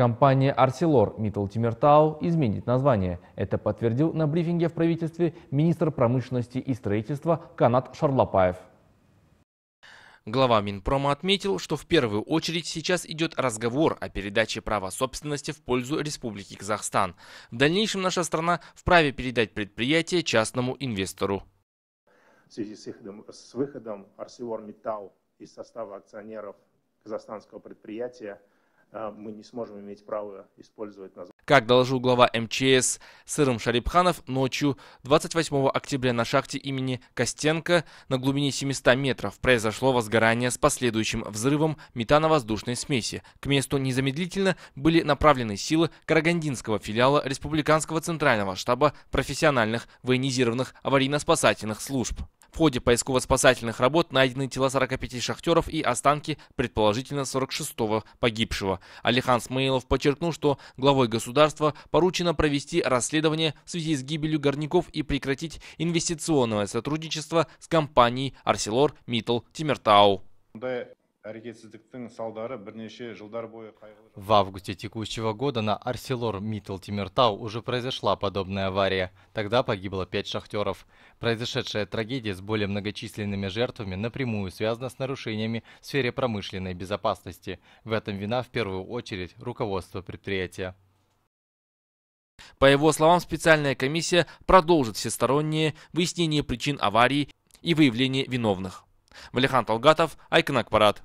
Компания ArcelorMittal Тимиртау изменит название. Это подтвердил на брифинге в правительстве министр промышленности и строительства Канат Шарлапаев. Глава Минпрома отметил, что в первую очередь сейчас идет разговор о передаче права собственности в пользу Республики Казахстан. В дальнейшем наша страна вправе передать предприятие частному инвестору. В связи с, выходом с выходом ArcelorMittal из состава акционеров казахстанского предприятия – Э, мы не сможем иметь право использовать название. Как доложил глава МЧС Сырым Шарипханов, ночью 28 октября на шахте имени Костенко на глубине 700 метров произошло возгорание с последующим взрывом метановоздушной смеси. К месту незамедлительно были направлены силы Карагандинского филиала Республиканского центрального штаба профессиональных военизированных аварийно-спасательных служб ходе поисково-спасательных работ найдены тела 45 шахтеров и останки, предположительно, 46-го погибшего. Алихан Смаилов подчеркнул, что главой государства поручено провести расследование в связи с гибелью горняков и прекратить инвестиционное сотрудничество с компанией «Арселор Миттл Тимиртау». В августе текущего года на Арселор Миттл Тимиртау уже произошла подобная авария. Тогда погибло пять шахтеров. Произошедшая трагедия с более многочисленными жертвами напрямую связана с нарушениями в сфере промышленной безопасности. В этом вина в первую очередь руководство предприятия. По его словам, специальная комиссия продолжит всестороннее выяснение причин аварии и выявление виновных. Валихан Толгатов, Айкнак Парад.